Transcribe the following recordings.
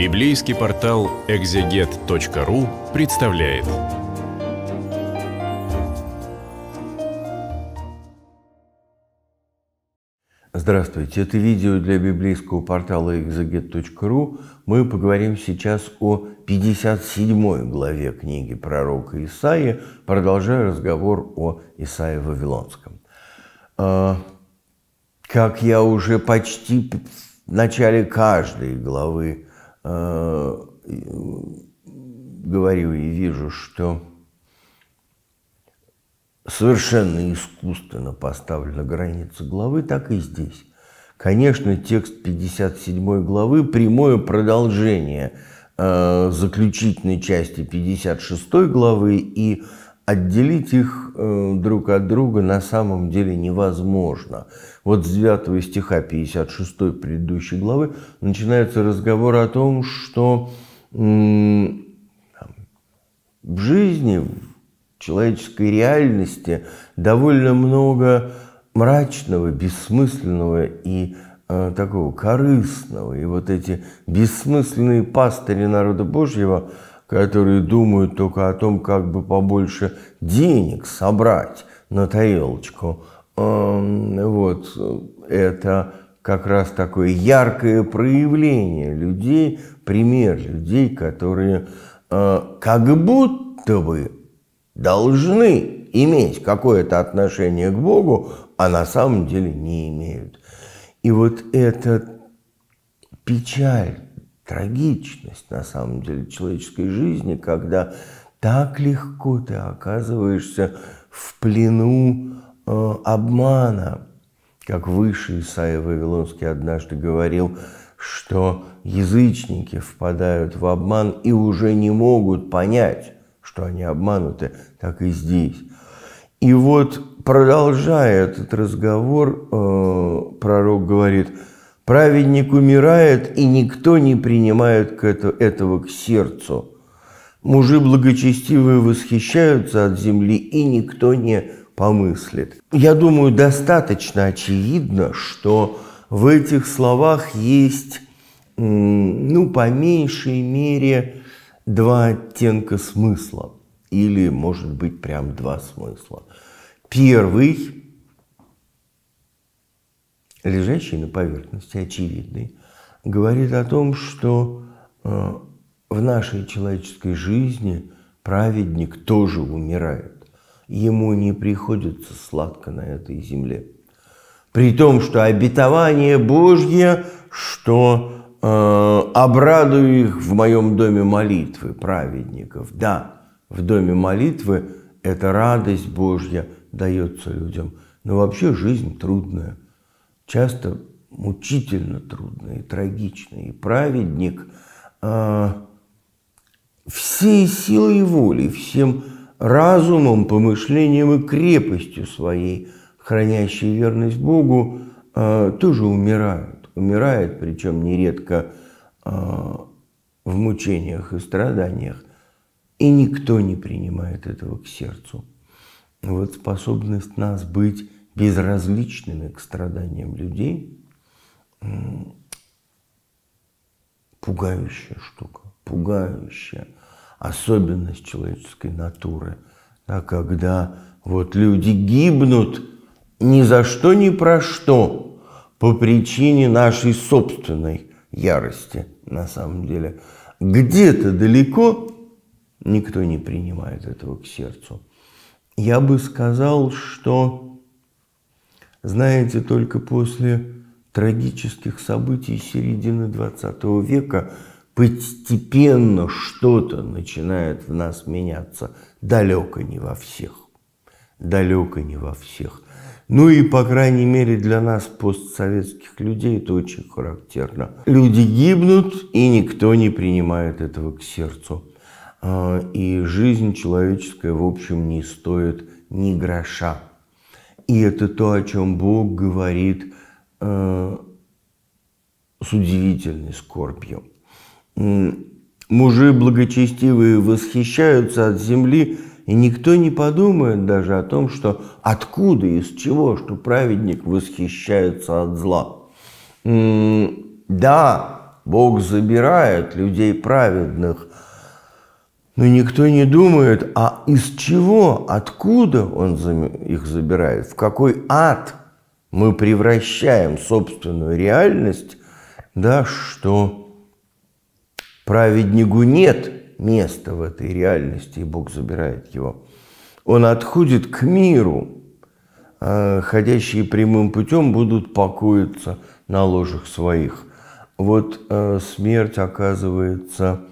Библейский портал экзегет.ру представляет. Здравствуйте, это видео для библейского портала экзегет.ру. Мы поговорим сейчас о 57 главе книги пророка Исаи, продолжая разговор о Исаии Вавилонском. А, как я уже почти в начале каждой главы Э, говорю и вижу, что совершенно искусственно поставлена граница главы, так и здесь. Конечно, текст 57 главы – прямое продолжение э, заключительной части 56 главы и Отделить их э, друг от друга на самом деле невозможно. Вот с 9 стиха 56 предыдущей главы начинается разговор о том, что в жизни, в человеческой реальности довольно много мрачного, бессмысленного и э, такого корыстного. И вот эти бессмысленные пастыри народа Божьего – которые думают только о том, как бы побольше денег собрать на тарелочку. Эм, вот это как раз такое яркое проявление людей, пример людей, которые э, как будто бы должны иметь какое-то отношение к Богу, а на самом деле не имеют. И вот эта печаль трагичность на самом деле человеческой жизни, когда так легко ты оказываешься в плену э, обмана. Как высший Исаия Вавилонский однажды говорил, что язычники впадают в обман и уже не могут понять, что они обмануты, так и здесь. И вот, продолжая этот разговор, э, пророк говорит – Праведник умирает, и никто не принимает этого к сердцу. Мужи благочестивые восхищаются от земли, и никто не помыслит. Я думаю, достаточно очевидно, что в этих словах есть, ну, по меньшей мере, два оттенка смысла. Или, может быть, прям два смысла. Первый лежащий на поверхности, очевидный, говорит о том, что э, в нашей человеческой жизни праведник тоже умирает. Ему не приходится сладко на этой земле. При том, что обетование Божье, что э, обрадую их в моем доме молитвы праведников. Да, в доме молитвы эта радость Божья дается людям. Но вообще жизнь трудная – часто мучительно трудно и трагично. И праведник э, всей силой воли, всем разумом, помышлением и крепостью своей, хранящей верность Богу, э, тоже умирает. Умирает, причем нередко э, в мучениях и страданиях. И никто не принимает этого к сердцу. Вот способность нас быть безразличными к страданиям людей, пугающая штука, пугающая особенность человеческой натуры, да, когда вот люди гибнут ни за что, ни про что, по причине нашей собственной ярости, на самом деле. Где-то далеко никто не принимает этого к сердцу. Я бы сказал, что знаете только после трагических событий середины 20 века, постепенно что-то начинает в нас меняться. Далеко не во всех. Далеко не во всех. Ну и, по крайней мере, для нас, постсоветских людей, это очень характерно. Люди гибнут, и никто не принимает этого к сердцу. А, и жизнь человеческая, в общем, не стоит ни гроша. И это то, о чем Бог говорит э, с удивительной скорбью. Мужи благочестивые восхищаются от земли, и никто не подумает даже о том, что откуда, из чего, что праведник восхищается от зла. Да, Бог забирает людей праведных – но никто не думает, а из чего, откуда он их забирает, в какой ад мы превращаем собственную реальность, да, что праведнику нет места в этой реальности, и Бог забирает его. Он отходит к миру, а ходящие прямым путем будут покоиться на ложах своих. Вот э, смерть оказывается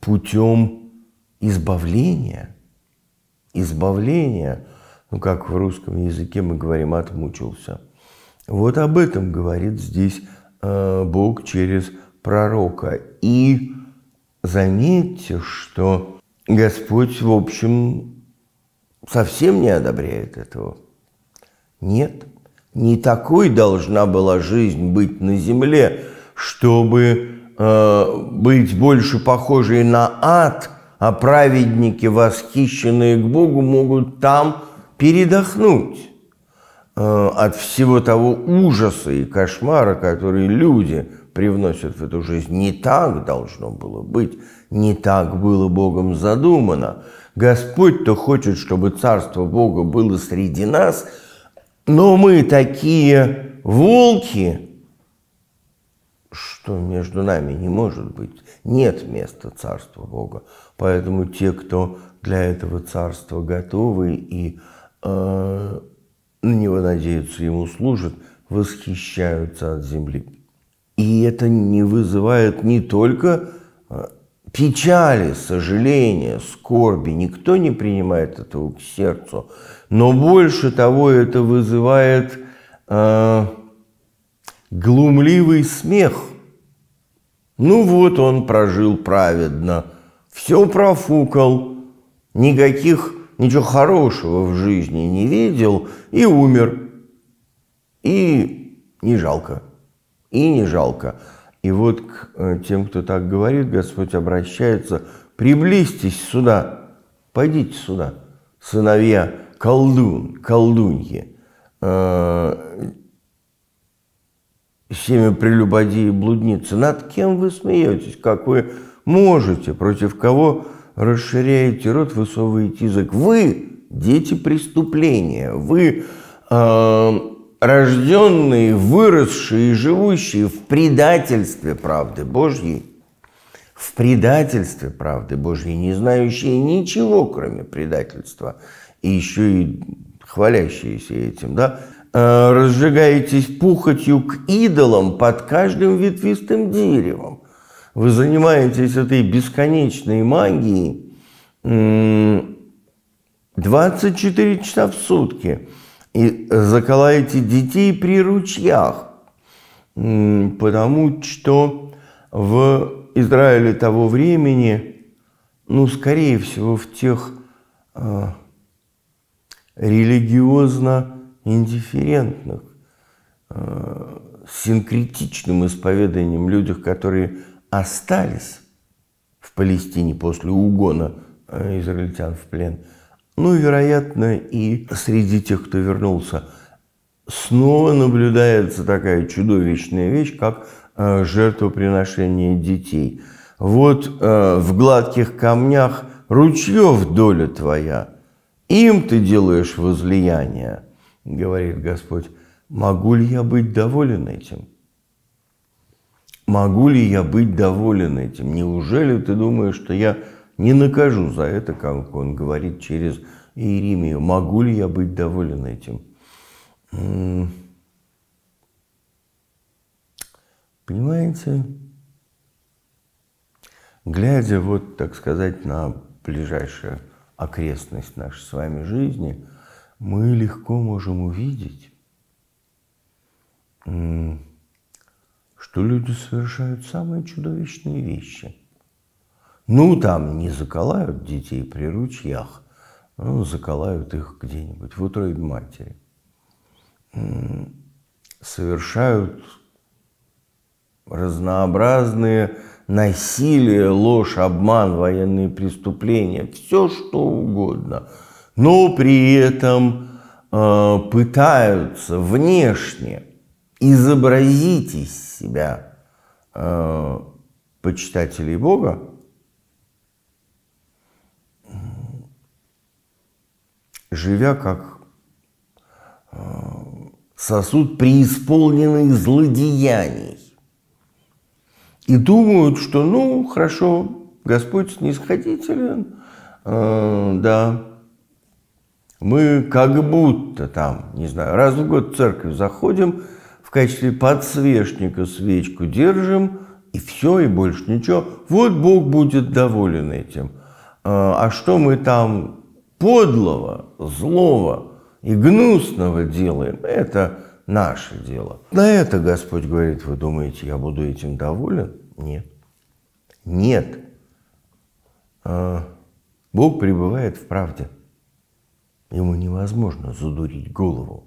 путем избавления. Избавления, ну как в русском языке мы говорим, отмучился. Вот об этом говорит здесь э, Бог через пророка. И заметьте, что Господь, в общем, совсем не одобряет этого. Нет, не такой должна была жизнь быть на земле, чтобы Э, быть больше похожей на ад, а праведники, восхищенные к Богу, могут там передохнуть э, от всего того ужаса и кошмара, которые люди привносят в эту жизнь. Не так должно было быть, не так было Богом задумано. Господь-то хочет, чтобы Царство Бога было среди нас, но мы такие волки, что между нами не может быть, нет места Царства Бога. Поэтому те, кто для этого Царства готовы и э, на него надеются, ему служат, восхищаются от земли. И это не вызывает не только э, печали, сожаления, скорби. Никто не принимает этого к сердцу. Но больше того, это вызывает э, глумливый смех – ну вот он прожил праведно, все профукал, никаких, ничего хорошего в жизни не видел и умер. И не жалко, и не жалко. И вот к э, тем, кто так говорит, Господь обращается, приблизьтесь сюда, пойдите сюда, сыновья колдун, колдуньи э, семя прелюбодии и блудницы. Над кем вы смеетесь? Как вы можете? Против кого расширяете рот, высовываете язык? Вы – дети преступления. Вы э, рожденные, выросшие и живущие в предательстве правды Божьей. В предательстве правды Божьей, не знающие ничего, кроме предательства, и еще и хвалящиеся этим, да, Э, разжигаетесь пухотью к идолам под каждым ветвистым деревом. Вы занимаетесь этой бесконечной магией 24 часа в сутки и заколаете детей при ручьях, потому что в Израиле того времени, ну, скорее всего, в тех э, религиозно индифферентных, э, синкретичным исповеданием людях, которые остались в Палестине после угона э, израильтян в плен, ну, вероятно, и среди тех, кто вернулся, снова наблюдается такая чудовищная вещь, как э, жертвоприношение детей. Вот э, в гладких камнях ручьев доля твоя, им ты делаешь возлияние – говорит Господь, могу ли я быть доволен этим? Могу ли я быть доволен этим? Неужели ты думаешь, что я не накажу за это, как он говорит через Иеремию? Могу ли я быть доволен этим? Понимаете, глядя вот, так сказать, на ближайшую окрестность нашей с вами жизни – мы легко можем увидеть, что люди совершают самые чудовищные вещи. Ну, там не заколают детей при ручьях, ну, заколают их где-нибудь в утробе матери. Совершают разнообразные насилие, ложь, обман, военные преступления, все что угодно – но при этом э, пытаются внешне изобразить из себя э, почитателей Бога, живя как э, сосуд преисполненный злодеяний. И думают, что, ну, хорошо, Господь снисходителен, э, да, мы как будто там, не знаю, раз в год в церковь заходим, в качестве подсвечника свечку держим, и все, и больше ничего. Вот Бог будет доволен этим. А, а что мы там подлого, злого и гнусного делаем, это наше дело. На это Господь говорит, вы думаете, я буду этим доволен? Нет. Нет. А, Бог пребывает в правде. Ему невозможно задурить голову.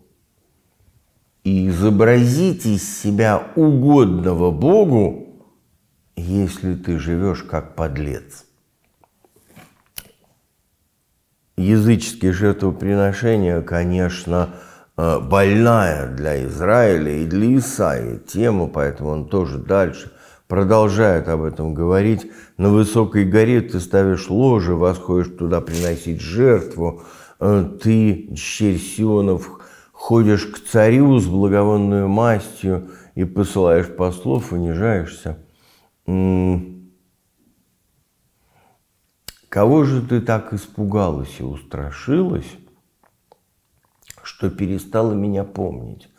И изобразить из себя угодного Богу, если ты живешь как подлец. Языческие жертвоприношения, конечно, э, больная для Израиля и для Исаия тема, поэтому он тоже дальше – продолжают об этом говорить. На высокой горе ты ставишь ложе, восходишь туда приносить жертву. Э, ты, черь Сионов, ходишь к царю с благовонную мастью и посылаешь послов, унижаешься. Кого же ты так испугалась и устрашилась, что перестала меня помнить?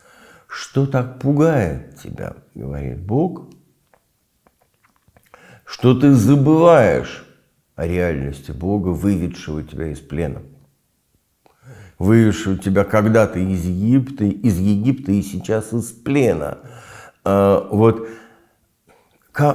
Что так пугает тебя, говорит Бог, что ты забываешь о реальности Бога, выведшего тебя из плена, выведшего тебя когда-то из Египта, из Египта и сейчас из плена. А, вот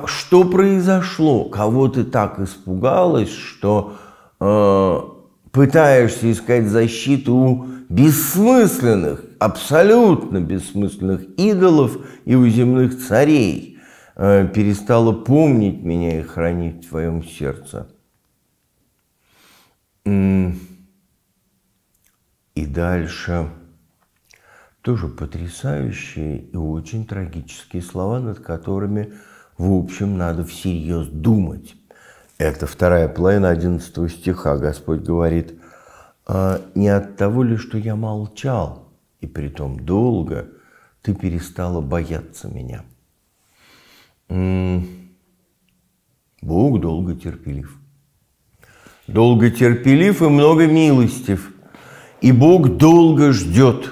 что произошло, кого ты так испугалась, что а, пытаешься искать защиту у бессмысленных, абсолютно бессмысленных идолов и у земных царей. Э, перестала помнить меня и хранить в твоем сердце. И дальше тоже потрясающие и очень трагические слова, над которыми, в общем, надо всерьез думать. Это вторая половина 11 стиха. Господь говорит, «А «Не от того ли, что я молчал, и притом долго, ты перестала бояться меня». Бог долго терпелив. Долго терпелив и много милостив. И Бог долго ждет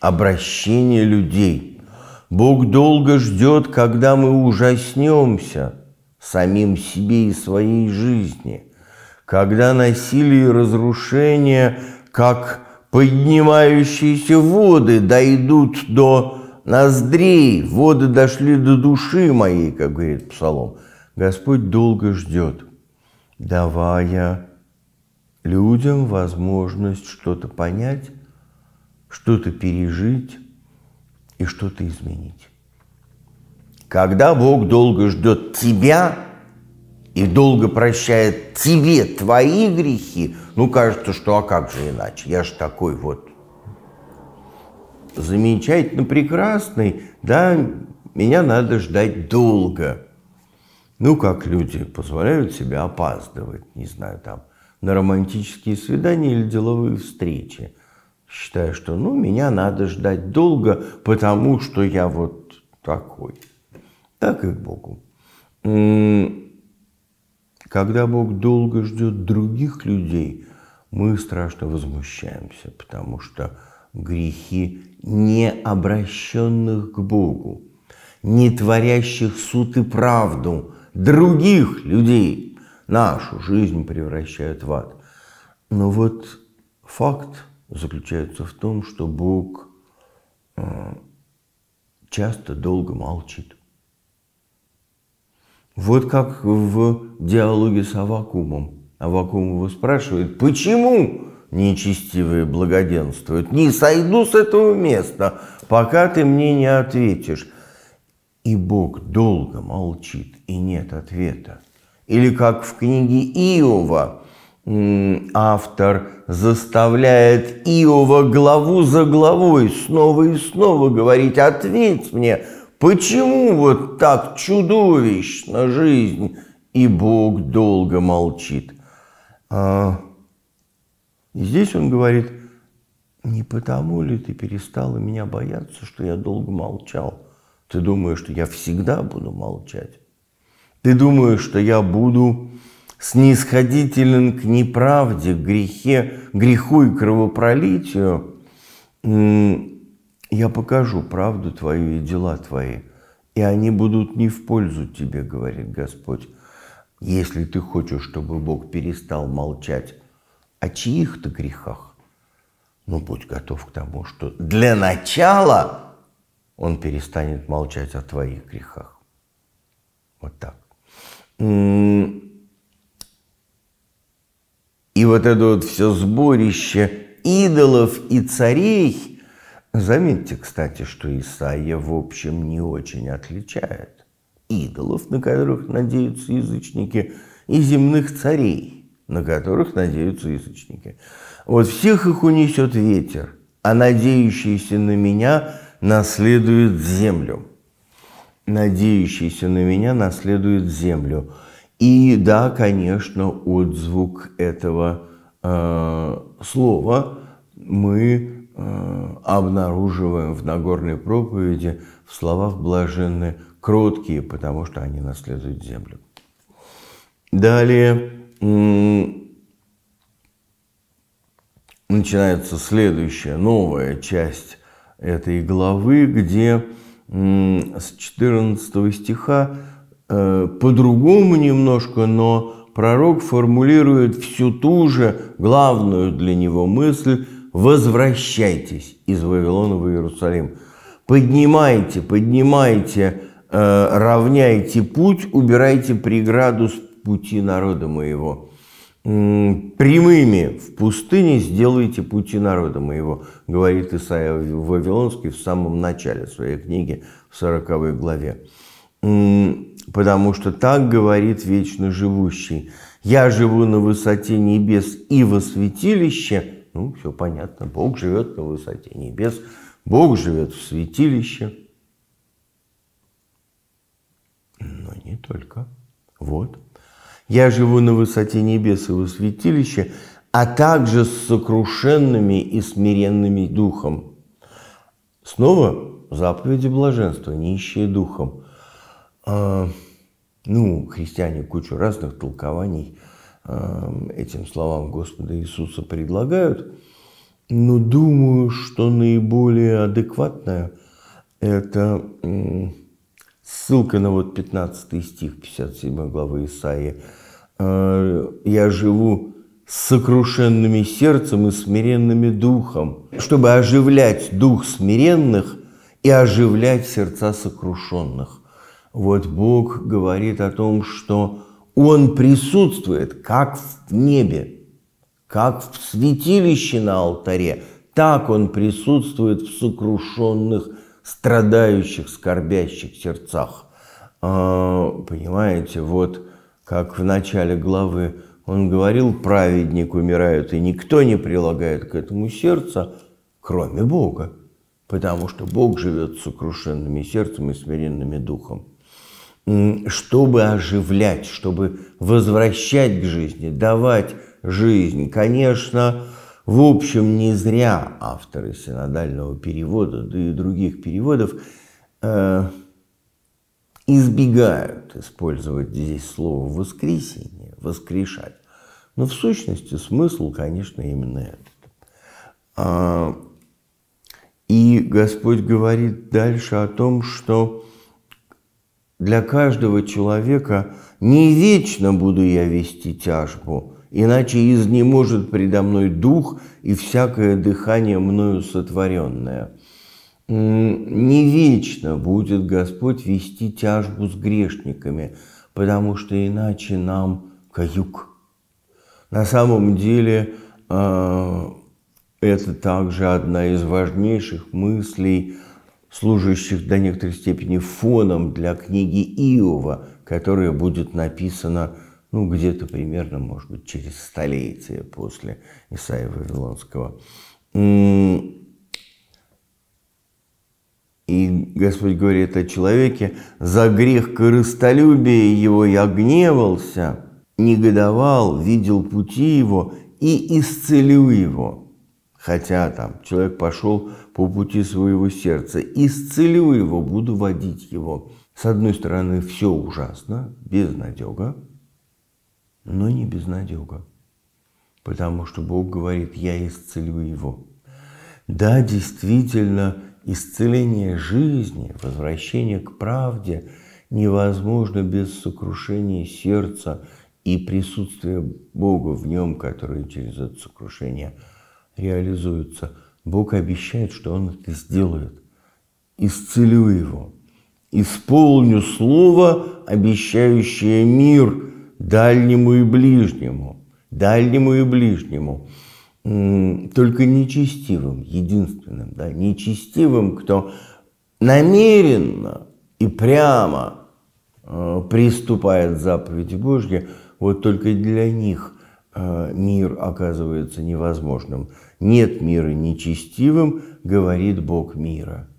обращения людей. Бог долго ждет, когда мы ужаснемся самим себе и своей жизни, когда насилие и разрушение, как поднимающиеся воды, дойдут до ноздрей, воды дошли до души моей, как говорит Псалом. Господь долго ждет, давая людям возможность что-то понять, что-то пережить и что-то изменить. Когда Бог долго ждет тебя и долго прощает тебе твои грехи, ну, кажется, что а как же иначе? Я же такой вот замечательно прекрасный, да, меня надо ждать долго. Ну, как люди позволяют себе опаздывать, не знаю, там, на романтические свидания или деловые встречи, считая, что, ну, меня надо ждать долго, потому что я вот такой. Так и к Богу. Когда Бог долго ждет других людей, мы страшно возмущаемся, потому что грехи необращенных к Богу, не творящих суд и правду других людей, нашу жизнь превращают в ад. Но вот факт заключается в том, что Бог э, часто долго молчит. Вот как в диалоге с Авакумом. Авакум его спрашивает, почему нечестивые благоденствуют. Не сойду с этого места, пока ты мне не ответишь. И Бог долго молчит, и нет ответа. Или как в книге Иова автор заставляет Иова главу за главой снова и снова говорить «Ответь мне, почему вот так чудовищна жизнь?» И Бог долго молчит. А, и здесь он говорит, не потому ли ты перестала меня бояться, что я долго молчал? Ты думаешь, что я всегда буду молчать? Ты думаешь, что я буду снисходителен к неправде, к грехе, греху и кровопролитию? Я покажу правду твою и дела твои, и они будут не в пользу тебе, говорит Господь. Если ты хочешь, чтобы Бог перестал молчать о чьих-то грехах. Но будь готов к тому, что для начала он перестанет молчать о твоих грехах. Вот так. И вот это вот все сборище идолов и царей, заметьте, кстати, что Исаия, в общем, не очень отличает идолов, на которых надеются язычники, и земных царей – на которых надеются язычники. Вот всех их унесет ветер, а надеющийся на меня наследует землю. Надеющийся на меня наследует землю. И да, конечно, отзвук этого э, слова мы э, обнаруживаем в Нагорной проповеди в словах блаженны кроткие, потому что они наследуют землю. Далее начинается следующая новая часть этой главы, где с 14 стиха э, по-другому немножко, но пророк формулирует всю ту же главную для него мысль «возвращайтесь из Вавилона в Иерусалим». Поднимайте, поднимайте, э, равняйте путь, убирайте преграду с пути народа моего. Прямыми в пустыне сделайте пути народа моего, говорит Исаия Вавилонский в самом начале своей книги в 40 главе. Потому что так говорит вечно живущий. Я живу на высоте небес и во святилище. Ну, все понятно, Бог живет на высоте небес, Бог живет в святилище. Но не только. Вот я живу на высоте небес и его святилище, а также с сокрушенными и смиренными духом. Снова заповеди блаженства, нищие духом. А, ну, христиане кучу разных толкований а, этим словам Господа Иисуса предлагают, но думаю, что наиболее адекватное – это Ссылка на вот 15 стих 57 главы Исаии. Э, «Я живу с сокрушенными сердцем и смиренными духом, чтобы оживлять дух смиренных и оживлять сердца сокрушенных». Вот Бог говорит о том, что Он присутствует, как в небе, как в святилище на алтаре, так Он присутствует в сокрушенных страдающих, скорбящих сердцах. А, понимаете, вот как в начале главы он говорил, праведник умирают, и никто не прилагает к этому сердца, кроме Бога, потому что Бог живет с сокрушенными сердцем и смиренными духом. Чтобы оживлять, чтобы возвращать к жизни, давать жизнь, конечно, в общем, не зря авторы синодального перевода, да и других переводов, э, избегают использовать здесь слово «воскресение», «воскрешать». Но в сущности смысл, конечно, именно этот. А, и Господь говорит дальше о том, что для каждого человека не вечно буду я вести тяжбу, иначе из не может предо мной дух и всякое дыхание мною сотворенное. Не вечно будет Господь вести тяжбу с грешниками, потому что иначе нам каюк. На самом деле а, это также одна из важнейших мыслей, служащих до некоторой степени фоном для книги Иова, которая будет написана ну, где-то примерно, может быть, через столетие после Исаия Вавилонского. И Господь говорит о человеке, за грех корыстолюбия его я гневался, негодовал, видел пути его и исцелю его. Хотя там человек пошел по пути своего сердца, исцелю его, буду водить его. С одной стороны, все ужасно, безнадега, но не безнадега, потому что Бог говорит, я исцелю его. Да, действительно, исцеление жизни, возвращение к правде невозможно без сокрушения сердца и присутствия Бога в нем, которое через это сокрушение реализуется. Бог обещает, что Он это сделает. Исцелю его. Исполню слово, обещающее мир – дальнему и ближнему, дальнему и ближнему, только нечестивым, единственным, да, нечестивым, кто намеренно и прямо э, приступает к заповеди Божьей, вот только для них э, мир оказывается невозможным. Нет мира нечестивым, говорит Бог мира.